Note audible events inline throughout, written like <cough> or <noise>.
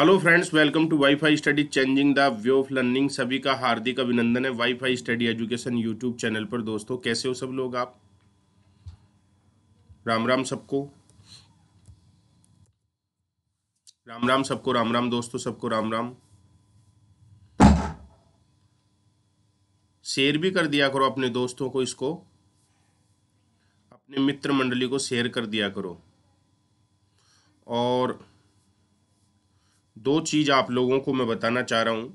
hello friends welcome to WiFi study changing the way of learning सभी का हार्दिक अभिनंदन है WiFi study education YouTube channel पर दोस्तों कैसे हो सब लोग आप राम राम सबको राम राम सबको राम राम दोस्तों सबको राम राम शेयर भी कर दिया करो अपने दोस्तों को इसको अपने मित्र मंडली को शेयर कर दिया करो और दो चीज़ आप लोगों को मैं बताना चाह रहा हूं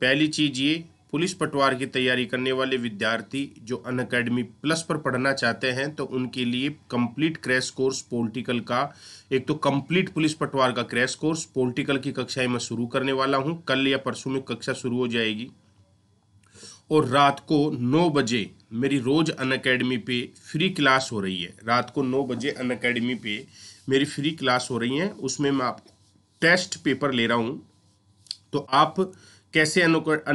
पहली चीज़ ये पुलिस पटवार की तैयारी करने वाले विद्यार्थी जो अन अकेडमी प्लस पर पढ़ना चाहते हैं तो उनके लिए कंप्लीट क्रैश कोर्स पॉलिटिकल का एक तो कंप्लीट पुलिस पटवार का क्रैश कोर्स पॉलिटिकल की कक्षाएं मैं शुरू करने वाला हूं कल या परसों में कक्षा शुरू हो जाएगी और रात को नौ बजे मेरी रोज़ अन अकेडमी पे फ्री क्लास हो रही है रात को नौ बजे अन अकेडमी पे मेरी फ्री क्लास हो रही है उसमें मैं आप टेस्ट पेपर ले रहा हूँ तो आप कैसे अन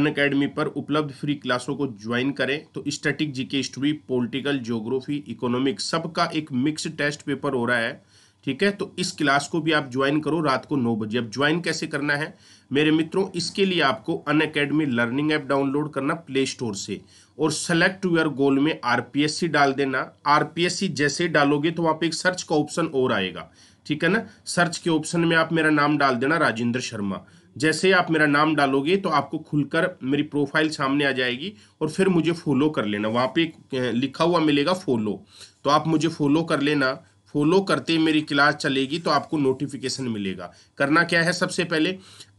अकेडमी पर उपलब्ध फ्री क्लासों को ज्वाइन करें तो static GK history political geography economics सबका एक मिक्स टेस्ट पेपर हो रहा है ठीक है तो इस क्लास को भी आप ज्वाइन करो रात को नौ बजे अब ज्वाइन कैसे करना है मेरे मित्रों इसके लिए आपको Unacademy learning app download करना प्ले स्टोर से और सेलेक्ट टू योर गोल में आरपीएससी डाल देना आरपीएससी जैसे डालोगे तो वहाँ पे एक सर्च का ऑप्शन और आएगा ठीक है ना सर्च के ऑप्शन में आप मेरा नाम डाल देना राजेंद्र शर्मा जैसे आप मेरा नाम डालोगे तो आपको खुलकर मेरी प्रोफाइल सामने आ जाएगी और फिर मुझे फॉलो कर लेना वहाँ पे लिखा हुआ मिलेगा फॉलो तो आप मुझे फॉलो कर लेना फॉलो करते मेरी क्लास चलेगी तो आपको नोटिफिकेशन मिलेगा करना क्या है सबसे पहले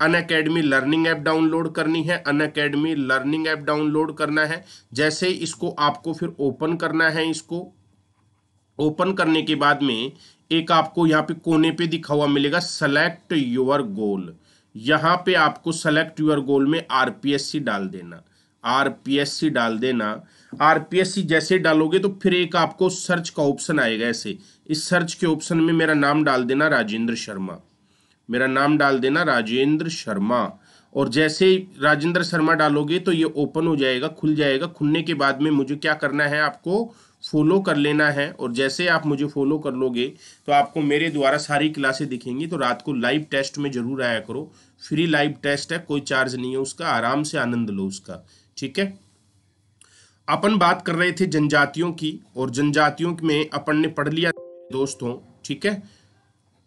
Unacademy learning app download करनी है Unacademy learning app download करना है जैसे इसको आपको फिर ओपन करना है इसको ओपन करने के बाद में एक आपको यहाँ पे कोने पे दिखा हुआ मिलेगा सेलेक्ट योर गोल यहाँ पे आपको सेलेक्ट योर गोल में आरपीएससी डाल देना आरपीएससी डाल देना आरपीएससी जैसे डालोगे तो फिर एक आपको सर्च का ऑप्शन आएगा ऐसे इस सर्च के ऑप्शन में मेरा नाम डाल देना राजेंद्र शर्मा मेरा नाम डाल देना राजेंद्र शर्मा और जैसे राजेंद्र शर्मा डालोगे तो ये ओपन हो जाएगा खुल जाएगा खुलने के बाद में मुझे क्या करना है आपको फॉलो कर लेना है और जैसे आप मुझे फॉलो कर लोगे तो आपको मेरे द्वारा सारी क्लासें दिखेंगी तो रात को लाइव टेस्ट में ज़रूर आया करो फ्री लाइव टेस्ट है कोई चार्ज नहीं है उसका आराम से आनंद लो उसका ठीक है अपन बात कर रहे थे जनजातियों की और जनजातियों में अपन ने पढ़ लिया दोस्तों ठीक है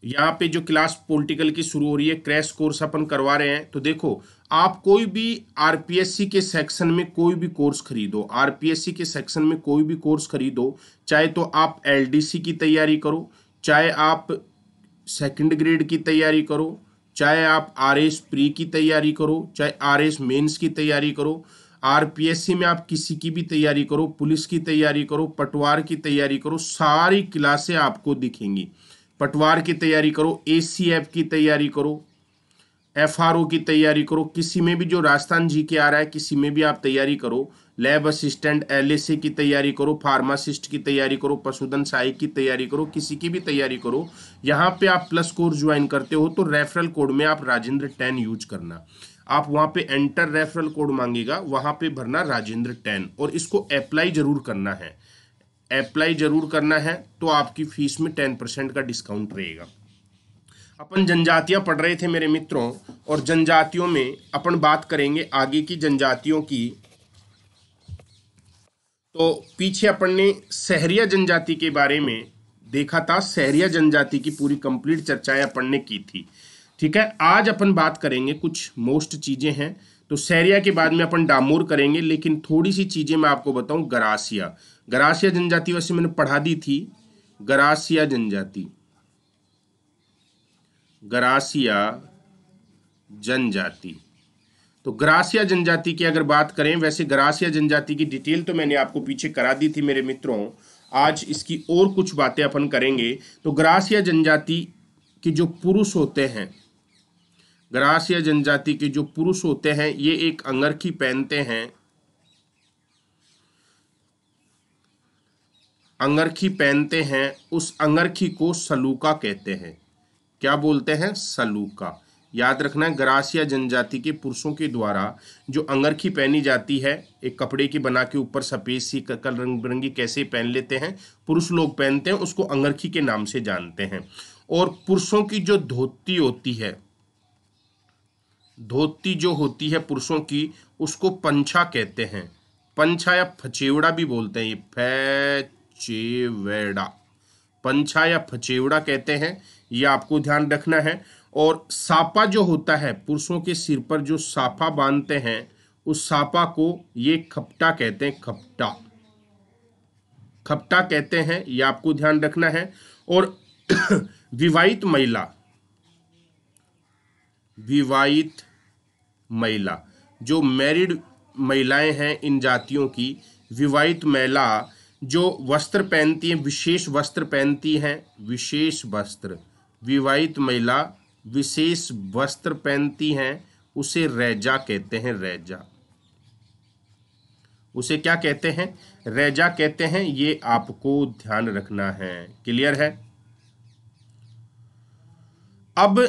यहाँ पे जो क्लास पॉलिटिकल की शुरू हो रही है क्रैश कोर्स अपन करवा रहे हैं तो देखो आप कोई भी आरपीएससी के सेक्शन में कोई भी कोर्स खरीदो आरपीएससी के सेक्शन में कोई भी कोर्स खरीदो चाहे तो आप एलडीसी की तैयारी करो चाहे आप सेकंड ग्रेड की तैयारी करो चाहे आप आर एस प्री की तैयारी करो चाहे आर एस मेन्स की तैयारी करो आरपीएससी में आप किसी की भी तैयारी करो पुलिस की तैयारी करो पटवार की तैयारी करो सारी क्लासे आपको दिखेंगी पटवार की तैयारी करो ए की तैयारी करो एफ की तैयारी करो किसी में भी जो राजस्थान जी के आ रहा है किसी में भी आप तैयारी करो लैब असिस्टेंट एल की तैयारी करो फार्मासिस्ट की तैयारी करो पशुधन सहायक की तैयारी करो किसी की भी तैयारी करो यहाँ पे आप प्लस कोर्स ज्वाइन करते हो तो रेफरल कोड में आप राजेंद्र टेन यूज करना आप वहां पे एंटर रेफरल कोड मांगेगा वहां पे भरना राजेंद्र टेन और इसको अप्लाई जरूर करना है अप्लाई जरूर करना है तो आपकी फीस में टेन परसेंट का डिस्काउंट रहेगा अपन जनजातियां पढ़ रहे थे मेरे मित्रों और जनजातियों में अपन बात करेंगे आगे की जनजातियों की तो पीछे अपन ने सहरिया जनजाति के बारे में देखा था सहरिया जनजाति की पूरी कंप्लीट चर्चाएं अपन ने की थी ठीक है आज अपन बात करेंगे कुछ मोस्ट चीज़ें हैं तो सैरिया के बाद में अपन डामोर करेंगे लेकिन थोड़ी सी चीज़ें मैं आपको बताऊं गरासिया गरासिया जनजाति वैसे मैंने पढ़ा दी थी गरासिया जनजाति गरासिया जनजाति तो ग्रासिया जनजाति की अगर बात करें वैसे ग्रासिया जनजाति की डिटेल तो मैंने आपको पीछे करा दी थी मेरे मित्रों आज इसकी और कुछ बातें अपन करेंगे तो ग्रासिया जनजाति के जो पुरुष होते हैं ग्रास या जनजाति के जो पुरुष होते हैं ये एक अंगरखी पहनते हैं अंगरखी पहनते हैं उस अंगरखी को सलूका कहते हैं क्या बोलते हैं सलूका याद रखना है ग्रास या जनजाति के पुरुषों के द्वारा जो अंगरखी पहनी जाती है एक कपड़े की बना के ऊपर सफ़ेद सी कल रंग बिरंगी कैसे पहन लेते हैं पुरुष लोग पहनते हैं उसको अंगरखी के नाम से जानते हैं और पुरुषों की जो धोती होती है धोती जो होती है पुरुषों की उसको पंछा कहते हैं पंछा या फचेवड़ा भी बोलते हैं फैचेवेड़ा पंछा या फचेवड़ा कहते हैं ये आपको ध्यान रखना है और सापा जो होता है पुरुषों के सिर पर जो साफा बांधते हैं उस सापा को ये खपटा कहते हैं खपटा खपटा कहते हैं ये आपको ध्यान रखना है और <clears throat> विवाहित महिला विवाहित महिला जो मैरिड महिलाएं हैं इन जातियों की विवाहित महिला जो वस्त्र पहनती हैं विशेष वस्त्र पहनती हैं विशेष वस्त्र विवाहित महिला विशेष वस्त्र पहनती हैं उसे रैजा कहते हैं रैजा उसे क्या कहते हैं रैजा कहते हैं ये आपको ध्यान रखना है क्लियर है अब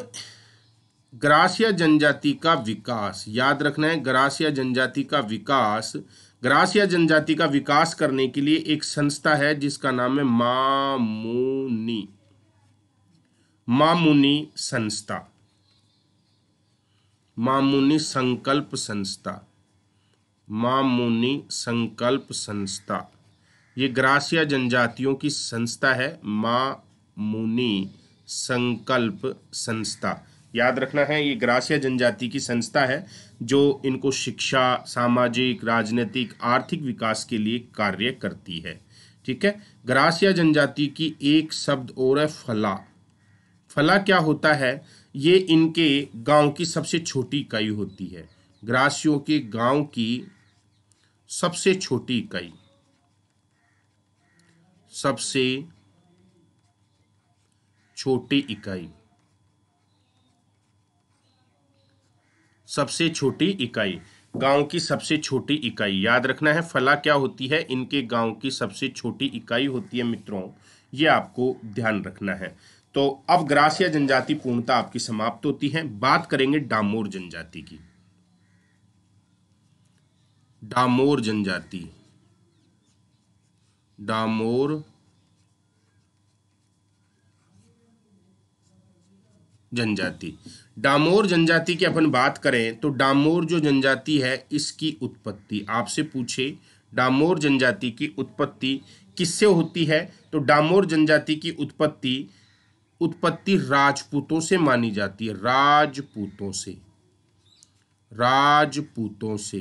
ग्रासिया जनजाति का विकास याद रखना है ग्रासिया जनजाति का विकास ग्रासिया जनजाति का विकास करने के लिए एक संस्था है जिसका नाम है मामूनी मामुनी संस्था मामूनी संकल्प संस्था मामूनी संकल्प संस्था ये ग्रासिया जनजातियों की संस्था है मामुनी संकल्प संस्था याद रखना है ये ग्रासिया जनजाति की संस्था है जो इनको शिक्षा सामाजिक राजनीतिक आर्थिक विकास के लिए कार्य करती है ठीक है ग्रासिया जनजाति की एक शब्द और है फला फला क्या होता है ये इनके गांव की सबसे छोटी इकाई होती है ग्रासियों के गांव की सबसे छोटी इकाई सबसे छोटी इकाई सबसे छोटी इकाई गांव की सबसे छोटी इकाई याद रखना है फला क्या होती है इनके गांव की सबसे छोटी इकाई होती है मित्रों ये आपको ध्यान रखना है तो अब ग्रास या जनजाति पूर्णता आपकी समाप्त होती है बात करेंगे डामोर जनजाति की डामोर जनजाति डामोर जनजाति डामोर जनजाति की अपन बात करें तो डामोर जो जनजाति है इसकी उत्पत्ति आपसे पूछे डामोर जनजाति की उत्पत्ति किससे होती है तो डामोर जनजाति की उत्पत्ति उत्पत्ति राजपूतों से मानी जाती है राजपूतों से राजपूतों से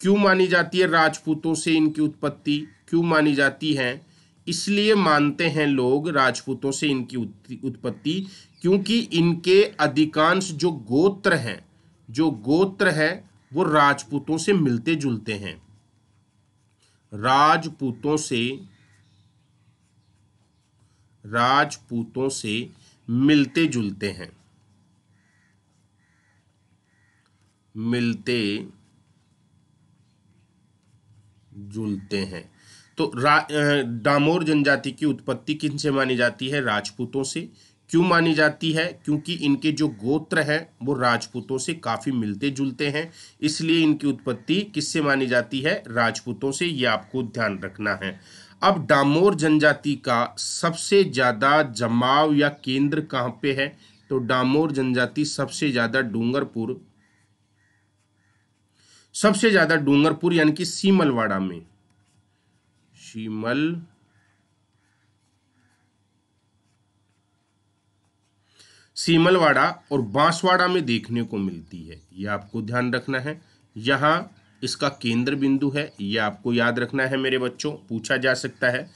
क्यों मानी जाती है राजपूतों से इनकी उत्पत्ति क्यों मानी जाती है इसलिए मानते हैं लोग राजपूतों से इनकी उत्पत्ति क्योंकि इनके अधिकांश जो गोत्र हैं जो गोत्र है वो राजपूतों से मिलते जुलते हैं राजपूतों से राजपूतों से मिलते जुलते हैं मिलते जुलते हैं तो डामोर जनजाति की उत्पत्ति किन से मानी जाती है राजपूतों से क्यों मानी जाती है क्योंकि इनके जो गोत्र हैं वो राजपूतों से काफ़ी मिलते जुलते हैं इसलिए इनकी उत्पत्ति किससे मानी जाती है राजपूतों से ये आपको ध्यान रखना है अब डामोर जनजाति का सबसे ज़्यादा जमाव या केंद्र कहाँ पे है तो डामोर जनजाति सबसे ज़्यादा डूंगरपुर सबसे ज़्यादा डूंगरपुर यानी कि सीमलवाड़ा में सीमल सीमलवाड़ा और बांसवाड़ा में देखने को मिलती है यह आपको ध्यान रखना है यहाँ इसका केंद्र बिंदु है यह आपको याद रखना है मेरे बच्चों पूछा जा सकता है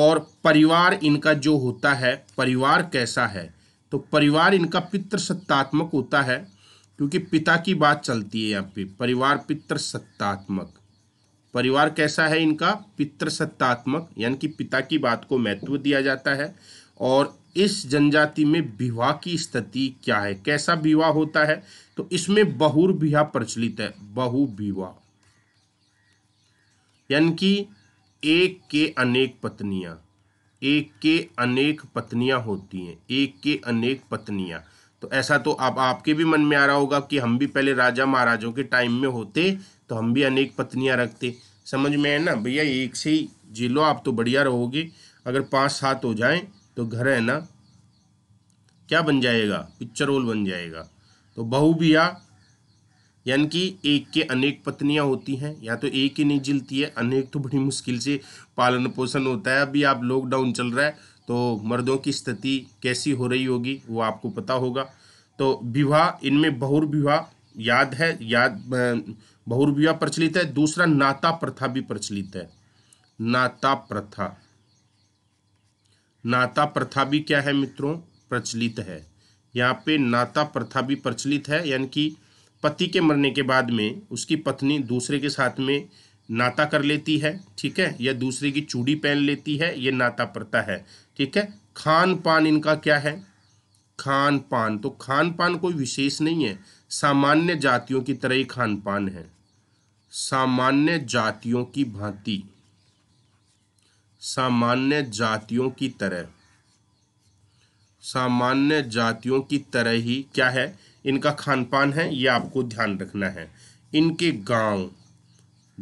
और परिवार इनका जो होता है परिवार कैसा है तो परिवार इनका पितृसत्तात्मक होता है क्योंकि पिता की बात चलती है यहाँ पे परिवार पितृसत्तात्मक परिवार कैसा है इनका पितृसत्तात्मक यानी कि पिता की बात को महत्व दिया जाता है और इस जनजाति में विवाह की स्थिति क्या है कैसा विवाह होता है तो इसमें बहुर विवाह प्रचलित है बहु विवाह यानी कि एक के अनेक पत्नियां एक के अनेक पत्नियां होती हैं एक के अनेक पत्नियां तो ऐसा तो आप आपके भी मन में आ रहा होगा कि हम भी पहले राजा महाराजों के टाइम में होते तो हम भी अनेक पत्नियां रखते समझ में है ना भैया एक से ही जी लो आप तो बढ़िया रहोगे अगर पांच सात हो जाएं तो घर है ना क्या बन जाएगा पिक्चरोल बन जाएगा तो बिया यानी कि एक के अनेक पत्नियां होती हैं या तो एक ही नहीं जिलती है अनेक तो बड़ी मुश्किल से पालन पोषण होता है अभी आप लॉकडाउन चल रहा है तो मर्दों की स्थिति कैसी हो रही होगी वो आपको पता होगा तो विवाह इनमें बहुर विवाह याद है याद बहुर विवाह प्रचलित है दूसरा नाता प्रथा भी प्रचलित है नाता प्रथा नाता प्रथा भी क्या है मित्रों प्रचलित है यहाँ पे नाता प्रथा भी प्रचलित है यानी कि पति के मरने के बाद में उसकी पत्नी दूसरे के साथ में नाता कर लेती है ठीक है या दूसरे की चूड़ी पहन लेती है ये नाता प्रथा है ठीक है खान पान इनका क्या है खान पान तो खान पान कोई विशेष नहीं है सामान्य जातियों की तरह ही खान पान है सामान्य जातियों की भांति सामान्य जातियों की तरह सामान्य जातियों की तरह ही क्या है इनका खान पान है ये आपको ध्यान रखना है इनके गांव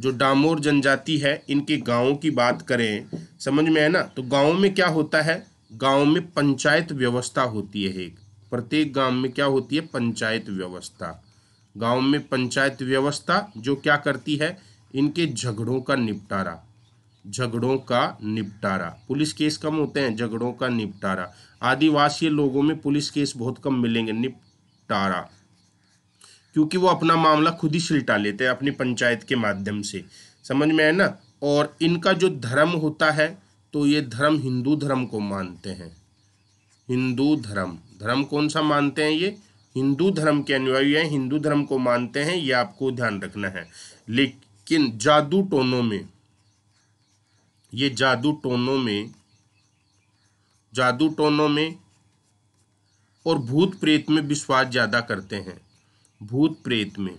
जो डामोर जनजाति है इनके गांवों की बात करें समझ में है ना तो गांव में क्या होता है गांव में पंचायत व्यवस्था होती है एक प्रत्येक गांव में क्या होती है पंचायत व्यवस्था गांव में पंचायत व्यवस्था जो क्या करती है इनके झगड़ों का निपटारा झगड़ों का निपटारा पुलिस केस कम होते हैं झगड़ों का निपटारा आदिवासी लोगों में पुलिस केस बहुत कम मिलेंगे निपटारा क्योंकि वो अपना मामला खुद ही सुलटा लेते हैं अपनी पंचायत के माध्यम से समझ में है ना और इनका जो धर्म होता है तो ये धर्म हिंदू धर्म को मानते हैं हिंदू धर्म धर्म कौन सा मानते हैं ये हिंदू धर्म के अनुयायी हैं हिंदू धर्म को मानते हैं ये आपको ध्यान रखना है लेकिन जादू टोनों में ये जादू टोनों में जादू टोनों में और भूत प्रेत में विश्वास ज़्यादा करते हैं भूत प्रेत में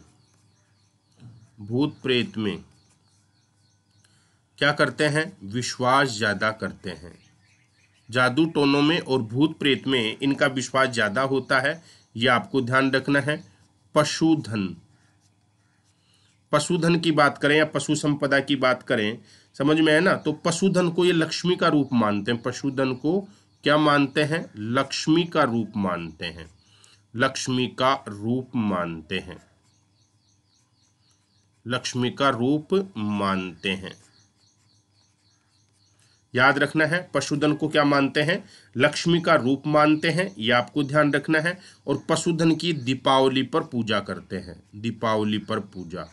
भूत प्रेत में क्या करते हैं विश्वास ज़्यादा करते हैं जादू टोनों में और भूत प्रेत में इनका विश्वास ज़्यादा होता है यह आपको ध्यान रखना है पशुधन पशुधन की बात करें या पशु संपदा की बात करें समझ में है ना तो पशुधन को ये लक्ष्मी का रूप मानते हैं पशुधन को क्या मानते हैं लक्ष्मी का रूप मानते हैं लक्ष्मी का रूप मानते हैं लक्ष्मी का रूप मानते हैं याद रखना है पशुधन को क्या मानते हैं लक्ष्मी का रूप मानते हैं यह आपको ध्यान रखना है और पशुधन की दीपावली पर पूजा करते हैं दीपावली पर पूजा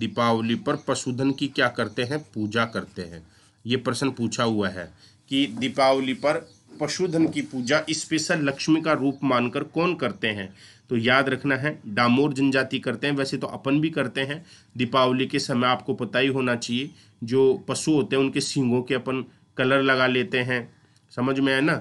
दीपावली पर पशुधन की क्या करते हैं पूजा करते हैं ये प्रश्न पूछा हुआ है कि दीपावली पर पशुधन की पूजा स्पेशल लक्ष्मी का रूप मानकर कौन करते हैं तो याद रखना है डामोर जनजाति करते हैं वैसे तो अपन भी करते हैं दीपावली के समय आपको पता ही होना चाहिए जो पशु होते हैं उनके सींगों के अपन कलर लगा लेते हैं समझ में है ना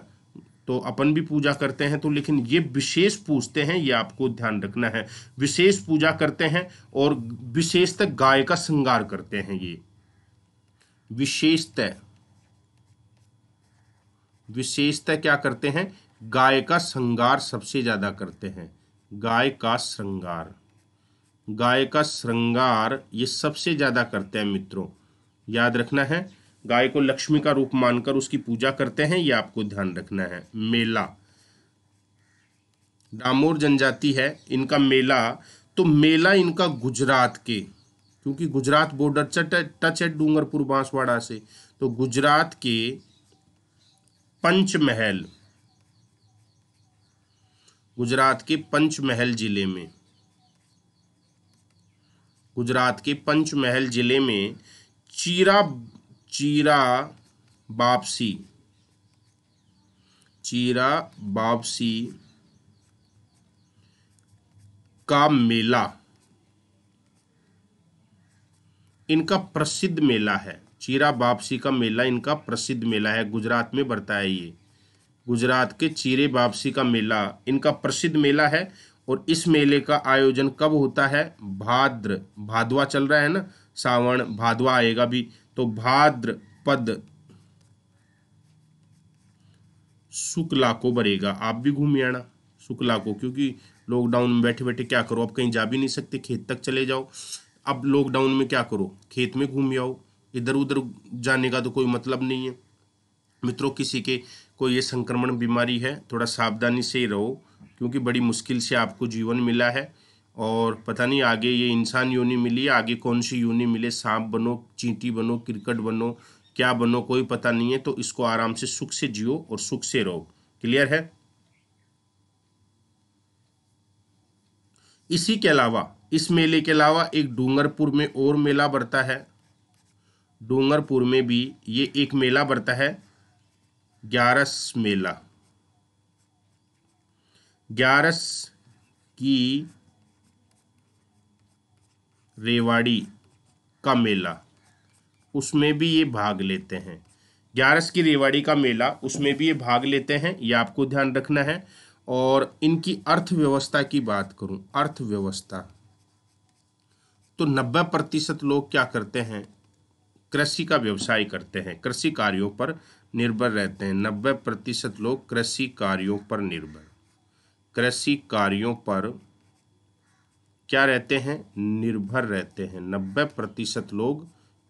तो अपन भी पूजा करते हैं तो लेकिन ये विशेष पूजते हैं ये आपको ध्यान रखना है विशेष पूजा करते हैं और विशेषतः गाय का श्रृंगार करते हैं ये विशेषतः विशेषतः क्या करते हैं गाय का श्रृंगार सबसे ज़्यादा करते हैं गाय का श्रृंगार गाय का श्रृंगार ये सबसे ज़्यादा करते हैं मित्रों याद रखना है गाय को लक्ष्मी का रूप मानकर उसकी पूजा करते हैं यह आपको ध्यान रखना है मेला डामोर जनजाति है इनका मेला तो मेला इनका गुजरात के क्योंकि गुजरात बॉर्डर टच है डूंगरपुर बांसवाड़ा से तो गुजरात के पंचमहल गुजरात के पंचमहल जिले में गुजरात के पंचमहल जिले में चीरा चीरा वापसी चीरा वापसी का मेला इनका प्रसिद्ध मेला है चीरा वापसी का मेला इनका प्रसिद्ध मेला है गुजरात में बढ़ता है ये गुजरात के चीरे वापसी का मेला इनका प्रसिद्ध मेला है और इस मेले का आयोजन कब होता है भाद्र भादवा चल रहा है ना सावन भादवा आएगा भी तो भाद्र पद शुक्ला को भरेगा आप भी घूम आना शुक्ला को क्योंकि लॉकडाउन में बैठे बैठे क्या करो आप कहीं जा भी नहीं सकते खेत तक चले जाओ अब लॉकडाउन में क्या करो खेत में घूम आओ इधर उधर जाने का तो कोई मतलब नहीं है मित्रों किसी के कोई ये संक्रमण बीमारी है थोड़ा सावधानी से ही रहो क्योंकि बड़ी मुश्किल से आपको जीवन मिला है और पता नहीं आगे ये इंसान योनि मिली आगे कौन सी योनि मिले सांप बनो चींटी बनो क्रिकेट बनो क्या बनो कोई पता नहीं है तो इसको आराम से सुख से जियो और सुख से रहो क्लियर है इसी के अलावा इस मेले के अलावा एक डूंगरपुर में और मेला बढ़ता है डूंगरपुर में भी ये एक मेला बढ़ता है ग्यारस मेला ग्यारस की रेवाड़ी का मेला उसमें भी ये भाग लेते हैं ग्यारस की रेवाड़ी का मेला उसमें भी ये भाग लेते हैं ये आपको ध्यान रखना है और इनकी अर्थव्यवस्था की बात करूं अर्थव्यवस्था तो नब्बे प्रतिशत लोग क्या करते हैं कृषि का व्यवसाय करते हैं कृषि कार्यों पर निर्भर रहते हैं नब्बे प्रतिशत लोग कृषि कार्यों पर निर्भर कृषि कार्यों पर क्या रहते हैं निर्भर रहते हैं नब्बे प्रतिशत लोग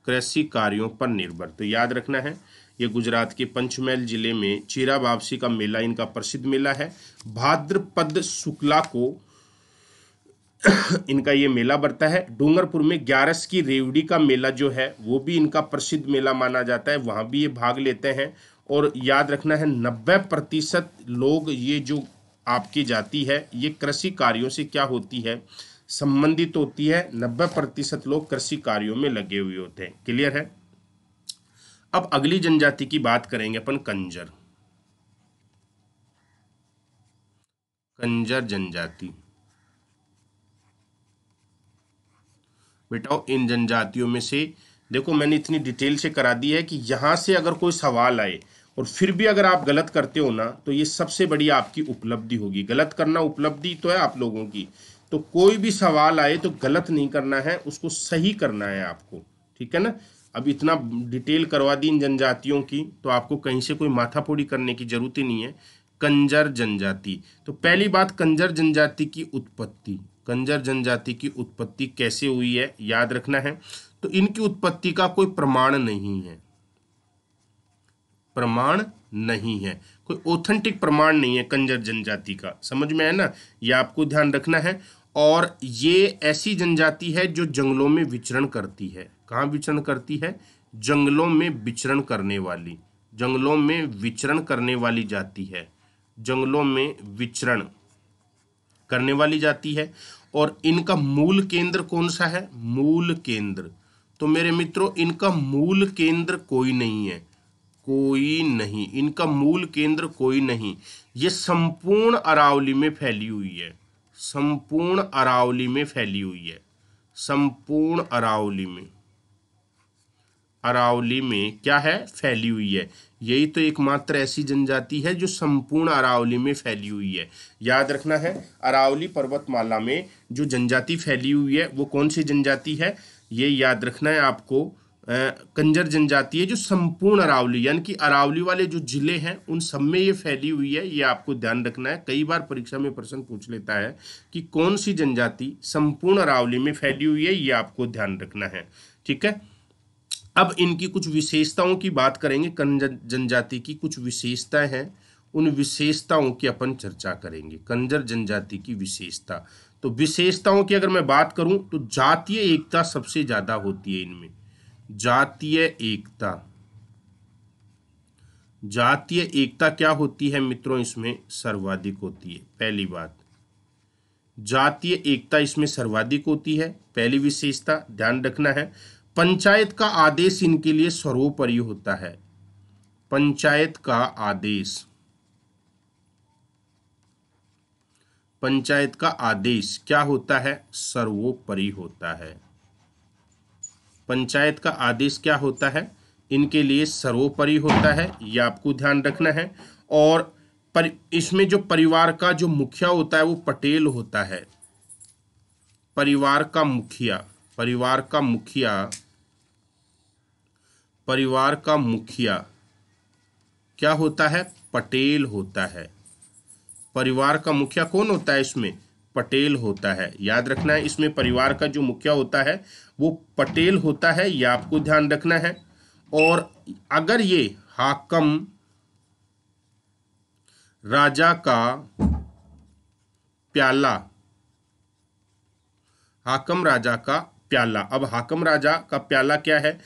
कृषि कार्यों पर निर्भर तो याद रखना है ये गुजरात के पंचमहल जिले में चीरा वापसी का मेला इनका प्रसिद्ध मेला है भाद्रपद शुक्ला को <coughs> इनका ये मेला बढ़ता है डूंगरपुर में ग्यारस की रेवड़ी का मेला जो है वो भी इनका प्रसिद्ध मेला माना जाता है वहाँ भी ये भाग लेते हैं और याद रखना है नब्बे प्रतिशत लोग ये जो आपकी जाती है ये कृषि कार्यों से क्या होती है संबंधित तो होती है नब्बे प्रतिशत लोग कृषि कार्यों में लगे हुए होते हैं क्लियर है अब अगली जनजाति की बात करेंगे अपन कंजर कंजर जनजाति बेटा इन जनजातियों में से देखो मैंने इतनी डिटेल से करा दी है कि यहां से अगर कोई सवाल आए और फिर भी अगर आप गलत करते हो ना तो ये सबसे बड़ी आपकी उपलब्धि होगी गलत करना उपलब्धि तो है आप लोगों की तो कोई भी सवाल आए तो गलत नहीं करना है उसको सही करना है आपको ठीक है ना अब इतना डिटेल करवा दी इन जनजातियों की तो आपको कहीं से कोई माथापोड़ी करने की जरूरत ही नहीं है कंजर जनजाति तो पहली बात कंजर जनजाति की उत्पत्ति कंजर जनजाति की उत्पत्ति कैसे हुई है याद रखना है तो इनकी उत्पत्ति का कोई प्रमाण नहीं है प्रमाण नहीं है कोई ऑथेंटिक प्रमाण नहीं है कंजर जनजाति का समझ में है ना यह आपको ध्यान रखना है और ये ऐसी जनजाति है जो जंगलों में विचरण करती है कहाँ विचरण करती है जंगलों में विचरण करने वाली जंगलों में विचरण करने वाली जाति है जंगलों में विचरण करने वाली जाति है और इनका मूल केंद्र कौन सा है मूल केंद्र तो मेरे मित्रों इनका मूल केंद्र कोई नहीं है कोई नहीं इनका मूल केंद्र कोई नहीं ये संपूर्ण अरावली में फैली हुई है संपूर्ण अरावली में फैली हुई है संपूर्ण अरावली में अरावली में क्या है फैली हुई है यही तो एकमात्र ऐसी जनजाति है जो संपूर्ण अरावली में फैली हुई है याद रखना है अरावली पर्वतमाला में जो जनजाति फैली हुई है वो कौन सी जनजाति है ये याद रखना है आपको कंजर जनजाति है जो संपूर्ण अरावली यानी कि अरावली वाले जो जिले हैं उन सब में ये फैली हुई है ये आपको ध्यान रखना है कई बार परीक्षा में प्रश्न पूछ लेता है कि कौन सी जनजाति संपूर्ण अरावली में फैली हुई है ये आपको ध्यान रखना है ठीक है अब इनकी कुछ विशेषताओं की बात करेंगे कंजर जनजाति की कुछ विशेषताएं हैं उन विशेषताओं की अपन चर्चा करेंगे कंजर जनजाति की विशेषता तो विशेषताओं की अगर मैं बात करूं तो जातीय एकता सबसे ज़्यादा होती है इनमें जातीय एकता जातीय एकता क्या होती है मित्रों इसमें सर्वाधिक होती है पहली बात जातीय एकता इसमें सर्वाधिक होती है पहली विशेषता ध्यान रखना है पंचायत का आदेश इनके लिए सर्वोपरि होता है पंचायत का आदेश पंचायत का आदेश क्या होता है सर्वोपरि होता है पंचायत का आदेश क्या होता है इनके लिए सर्वोपरि होता है यह आपको ध्यान रखना है और पर इसमें जो परिवार का जो मुखिया होता है वो पटेल होता है परिवार का मुखिया परिवार का मुखिया परिवार का मुखिया क्या होता है पटेल होता है परिवार का मुखिया कौन होता है इसमें पटेल होता है याद रखना है इसमें परिवार का जो मुखिया होता है वो पटेल होता है यह आपको ध्यान रखना है और अगर ये हाकम राजा का प्याला हाकम राजा का प्याला अब हाकम राजा का प्याला क्या है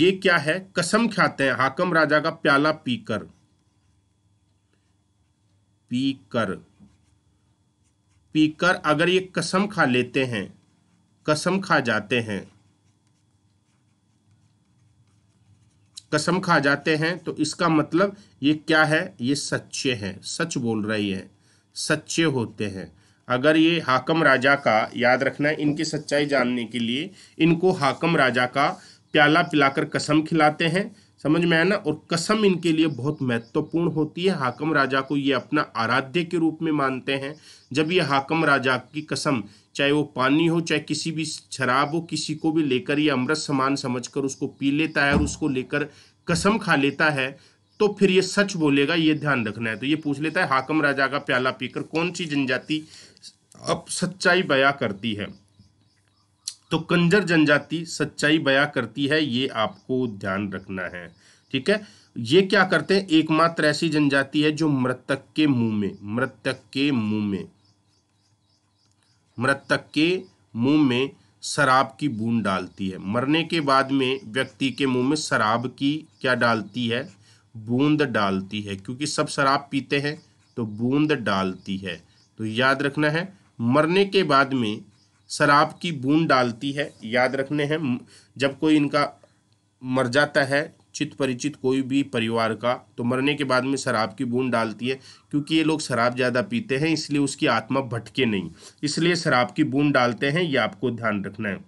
ये क्या है कसम खाते हैं हाकम राजा का प्याला पीकर पीकर पीकर अगर ये कसम खा लेते हैं कसम खा जाते हैं कसम खा जाते हैं तो इसका मतलब ये क्या है ये सच्चे हैं सच बोल रही है सच्चे होते हैं अगर ये हाकम राजा का याद रखना है इनकी सच्चाई जानने के लिए इनको हाकम राजा का प्याला पिलाकर कसम खिलाते हैं समझ में आया ना और कसम इनके लिए बहुत महत्वपूर्ण होती है हाकम राजा को ये अपना आराध्य के रूप में मानते हैं जब ये हाकम राजा की कसम चाहे वो पानी हो चाहे किसी भी शराब हो किसी को भी लेकर ये अमृत समान समझकर उसको पी लेता है और उसको लेकर कसम खा लेता है तो फिर ये सच बोलेगा ये ध्यान रखना है तो ये पूछ लेता है हाकम राजा का प्याला पीकर कौन सी जनजाति अब सच्चाई बया करती है तो कंजर जनजाति सच्चाई बया करती है ये आपको ध्यान रखना है ठीक है ये क्या करते हैं एकमात्र ऐसी जनजाति है जो मृतक के मुंह में मृतक के मुंह में मृतक के मुंह में शराब की बूंद डालती है मरने के बाद में व्यक्ति के मुंह में शराब की क्या डालती है बूंद डालती है क्योंकि सब शराब पीते हैं तो बूंद डालती है तो याद रखना है मरने के बाद में शराब की बूंद डालती है याद रखने हैं जब कोई इनका मर जाता है चित परिचित कोई भी परिवार का तो मरने के बाद में शराब की बूंद डालती है क्योंकि ये लोग शराब ज़्यादा पीते हैं इसलिए उसकी आत्मा भटके नहीं इसलिए शराब की बूंद डालते हैं ये आपको ध्यान रखना है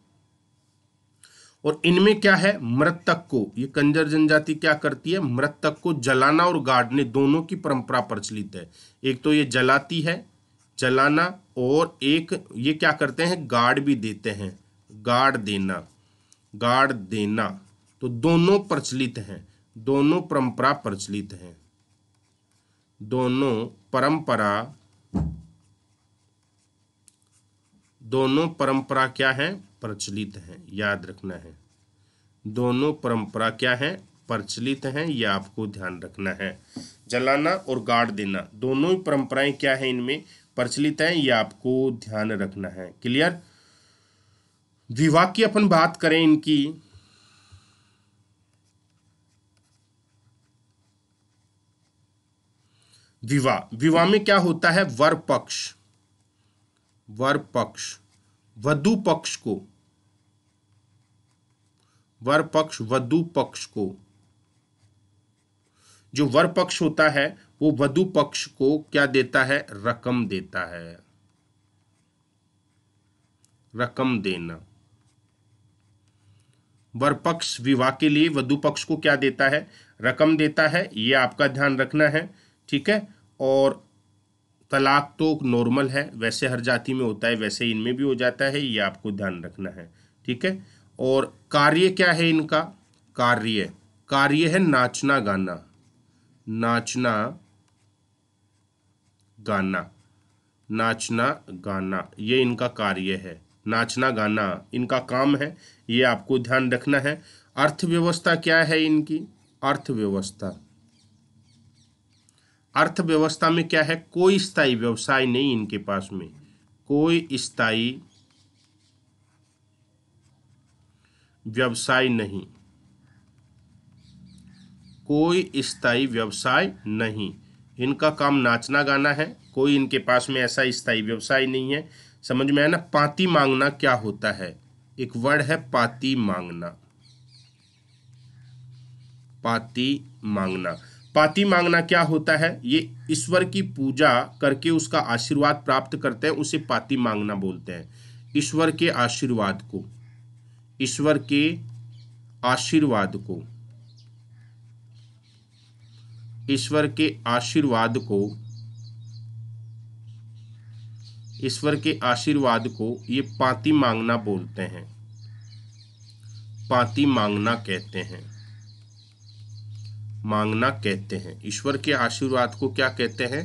और इनमें क्या है मृतक को ये कंजर जनजाति क्या करती है मृतक को जलाना और गाड़ने दोनों की परंपरा प्रचलित है एक तो ये जलाती है जलाना और एक ये क्या करते हैं गाड़ भी देते हैं गाड़ देना गाड़ देना तो दोनों प्रचलित हैं दोनों परंपरा प्रचलित हैं दोनों परंपरा दोनों परंपरा क्या है प्रचलित हैं याद रखना है दोनों परंपरा क्या है प्रचलित हैं यह आपको ध्यान रखना है जलाना और गाड़ देना दोनों ही परंपराएं क्या है इनमें प्रचलित हैं यह आपको ध्यान रखना है क्लियर विवाह की अपन बात करें इनकी विवाह विवाह में क्या होता है वर पक्ष वर पक्ष वधु पक्ष को वर पक्ष वधु पक्ष को जो वर पक्ष होता है वो वधु पक्ष को क्या देता है रकम देता है रकम देना वर पक्ष विवाह के लिए वधु पक्ष को क्या देता है रकम देता है ये आपका ध्यान रखना है ठीक है और तलाक तो नॉर्मल है वैसे हर जाति में होता है वैसे इनमें भी हो जाता है ये आपको ध्यान रखना है ठीक है और कार्य क्या है इनका कार्य कार्य है नाचना गाना नाचना गाना नाचना गाना ये इनका कार्य है नाचना गाना इनका काम है ये आपको ध्यान रखना है अर्थव्यवस्था क्या है इनकी अर्थव्यवस्था अर्थव्यवस्था में क्या है कोई स्थायी व्यवसाय नहीं इनके पास में कोई स्थायी व्यवसाय नहीं कोई स्थायी व्यवसाय नहीं इनका काम नाचना गाना है कोई इनके पास में ऐसा स्थायी व्यवसाय नहीं है समझ में आया ना पाती मांगना क्या होता है एक वर्ड है पाती मांगना पाती मांगना पाती मांगना क्या होता है ये ईश्वर की पूजा करके उसका आशीर्वाद प्राप्त करते हैं उसे पाती मांगना बोलते हैं ईश्वर के आशीर्वाद को ईश्वर के आशीर्वाद को ईश्वर के आशीर्वाद को ईश्वर के आशीर्वाद को ये पाती मांगना बोलते हैं पाती मांगना कहते हैं मांगना कहते हैं ईश्वर के आशीर्वाद को क्या कहते हैं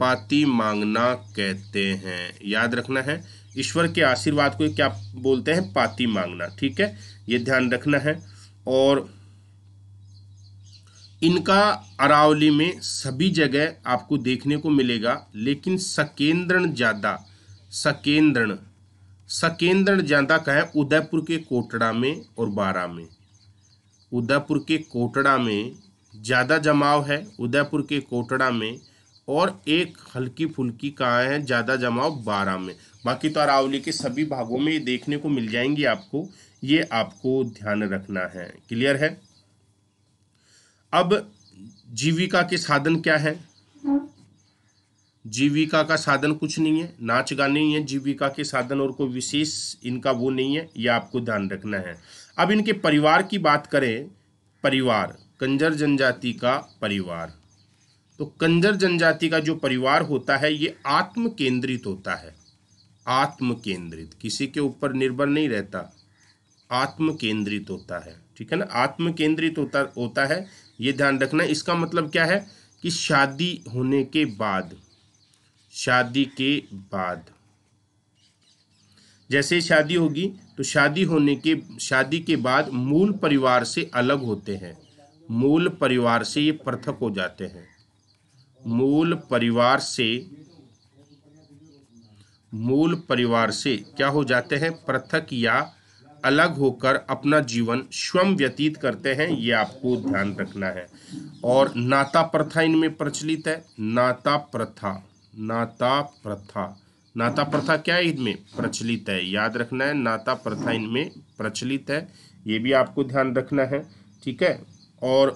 पाती मांगना कहते हैं याद रखना है ईश्वर के आशीर्वाद को क्या बोलते हैं पाती मांगना ठीक है ये ध्यान रखना है और इनका अरावली में सभी जगह आपको देखने को मिलेगा लेकिन सकेंद्रण ज़्यादा सकेंद्रण सकेंद्रण ज़्यादा का है उदयपुर के कोटड़ा में और बारा में उदयपुर के कोटड़ा में ज़्यादा जमाव है उदयपुर के कोटड़ा में और एक हल्की फुल्की कहाँ है ज़्यादा जमाव बारह में बाकी तो अरावली के सभी भागों में ये देखने को मिल जाएंगी आपको ये आपको ध्यान रखना है क्लियर है अब जीविका के साधन क्या है जीविका का साधन कुछ नहीं है नाच गाने ही है जीविका के साधन और कोई विशेष इनका वो नहीं है ये आपको ध्यान रखना है अब इनके परिवार की बात करें परिवार कंजर जनजाति का परिवार तो कंजर जनजाति का जो परिवार होता है ये आत्म केंद्रित होता है आत्म केंद्रित किसी के ऊपर निर्भर नहीं रहता आत्म केंद्रित होता है ठीक है ना आत्म केंद्रित होता होता है ये ध्यान रखना इसका मतलब क्या है कि शादी होने के बाद शादी के बाद जैसे शादी होगी तो शादी होने के शादी के बाद मूल परिवार से अलग होते हैं मूल परिवार से ये पृथक हो जाते हैं मूल परिवार से मूल परिवार से क्या हो जाते हैं पृथक या अलग होकर अपना जीवन स्वयं व्यतीत करते हैं ये आपको ध्यान रखना है और नाता प्रथा इनमें प्रचलित है नाता प्रथा नाता प्रथा नाता प्रथा क्या है इनमें प्रचलित है याद रखना है नाता प्रथा इनमें प्रचलित है ये भी आपको ध्यान रखना है ठीक है और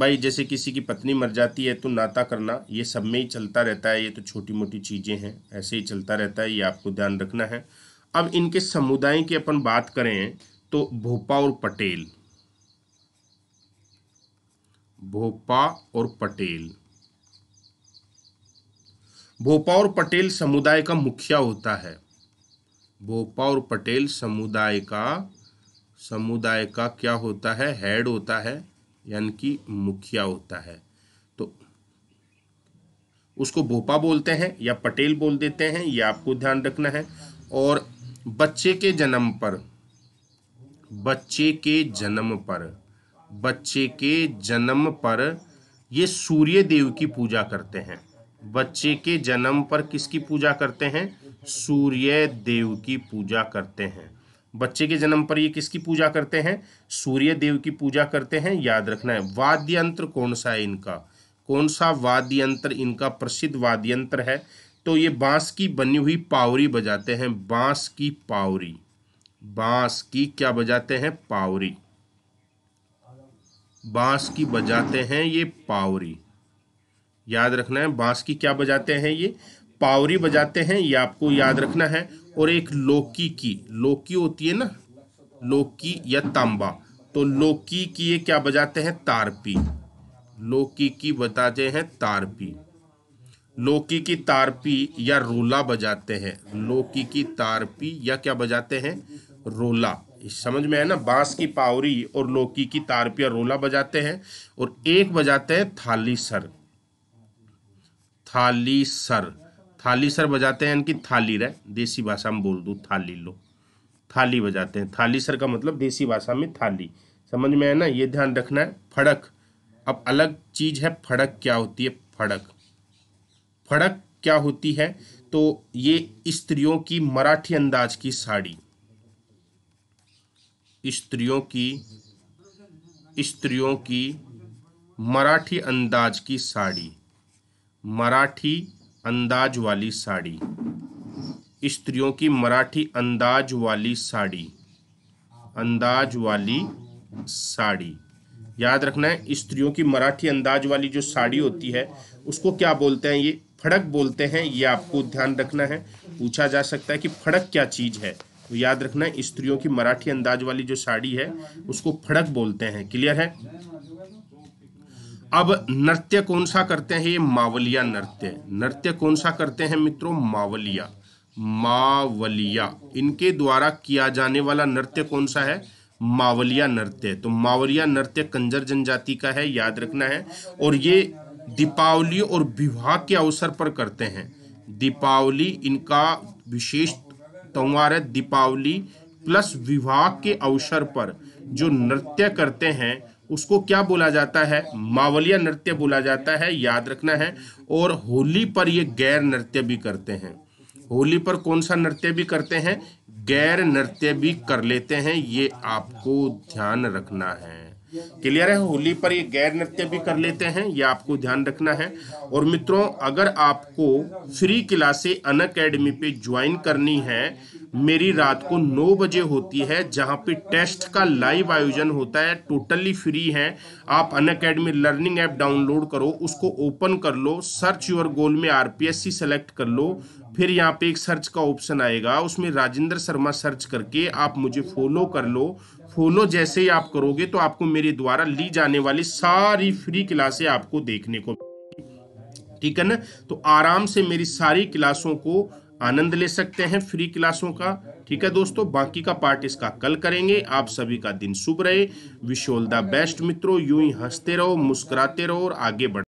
भाई जैसे किसी की पत्नी मर जाती है तो नाता करना ये सब में ही चलता रहता है ये तो छोटी मोटी चीज़ें हैं ऐसे ही चलता रहता है ये आपको ध्यान रखना है अब इनके समुदाय की अपन बात करें तो भोपा और पटेल भोपा और पटेल भोपा और पटेल समुदाय का मुखिया होता है भोपा और पटेल समुदाय का समुदाय का क्या होता है हेड होता है यानी कि मुखिया होता है तो उसको भोपा बोलते हैं या पटेल बोल देते हैं ये आपको ध्यान रखना है और बच्चे के जन्म पर बच्चे के जन्म पर बच्चे के जन्म पर ये सूर्य देव की पूजा करते हैं बच्चे के जन्म पर किसकी पूजा करते हैं सूर्य देव की पूजा करते हैं बच्चे के जन्म पर ये किसकी पूजा करते हैं सूर्य देव की पूजा करते हैं याद रखना है वाद्य यंत्र कौन सा है इनका कौन सा वाद्य यंत्र इनका प्रसिद्ध वाद्य यंत्र है तो ये बांस की बनी हुई पावरी बजाते हैं बांस की पावरी बांस की क्या बजाते हैं पावरी बांस की बजाते हैं ये पावरी याद रखना है बांस की क्या बजाते हैं ये पावरी बजाते हैं ये आपको याद रखना है और एक लोकी की लोकी होती है ना लोकी या तांबा तो लोकी की ये क्या बजाते हैं तारपी लोकी की बताते हैं तारपी लोकी की तारपी या रोला बजाते हैं लोकी की तारपी या क्या बजाते हैं रोला समझ में है ना बांस की पावरी और लोकी की तारपी या रोला बजाते हैं और एक बजाते हैं थाली सर थाली सर थाली सर बजाते हैं इनकी थाली रह देसी भाषा में बोल दूँ थाली लो थाली बजाते हैं थाली सर का मतलब देसी भाषा में थाली समझ में है ना ये ध्यान रखना है फड़क अब अलग चीज़ है फड़क क्या होती है फड़क फड़क क्या होती है तो ये स्त्रियों की मराठी अंदाज की साड़ी स्त्रियों की स्त्रियों की मराठी अंदाज की साड़ी मराठी अंदाज वाली साड़ी स्त्रियों की मराठी अंदाज वाली साड़ी अंदाज वाली साड़ी याद रखना है स्त्रियों की मराठी अंदाज वाली जो साड़ी होती है उसको क्या बोलते हैं ये फड़क बोलते हैं ये आपको ध्यान रखना है पूछा जा सकता है कि फड़क क्या चीज़ है तो याद रखना है स्त्रियों की मराठी अंदाज वाली जो साड़ी है उसको फड़क बोलते हैं क्लियर है अब नृत्य कौन सा करते हैं ये मावलिया नृत्य नृत्य कौन सा करते हैं मित्रों मावलिया मावलिया इनके द्वारा किया जाने वाला नृत्य कौन सा है मावलिया नृत्य तो मावलिया नृत्य कंजर जनजाति का है याद रखना है और ये दीपावली और विवाह के अवसर पर करते हैं दीपावली इनका विशेष त्यौहार है दीपावली प्लस विवाह के अवसर पर जो नृत्य करते हैं उसको क्या बोला जाता है मावलिया नृत्य बोला जाता है याद रखना है और होली पर ये गैर नृत्य भी करते हैं होली पर कौन सा नृत्य भी करते हैं गैर नृत्य भी कर लेते हैं ये आपको ध्यान रखना है क्लियर है होली पर ये गैर नृत्य भी कर लेते हैं ये आपको ध्यान रखना है और मित्रों अगर आपको फ्री क्लासे अन अकेडमी पे ज्वाइन करनी है मेरी रात को नौ बजे होती है जहाँ पे टेस्ट का लाइव आयोजन होता है टोटली फ्री है आप Unacademy learning app download करो उसको ओपन कर लो सर्च योर गोल में सी सेलेक्ट कर लो फिर यहाँ पे एक सर्च का ऑप्शन आएगा उसमें राजेंद्र शर्मा सर्च करके आप मुझे फॉलो कर लो फॉलो जैसे ही आप करोगे तो आपको मेरे द्वारा ली जाने वाली सारी फ्री क्लासें आपको देखने को ठीक है ना तो आराम से मेरी सारी क्लासों को आनंद ले सकते हैं फ्री क्लासों का ठीक है दोस्तों बाकी का पार्ट इसका कल करेंगे आप सभी का दिन शुभ रहे विशोल द बेस्ट मित्रों यूं ही हंसते रहो मुस्कुराते रहो और आगे बढ़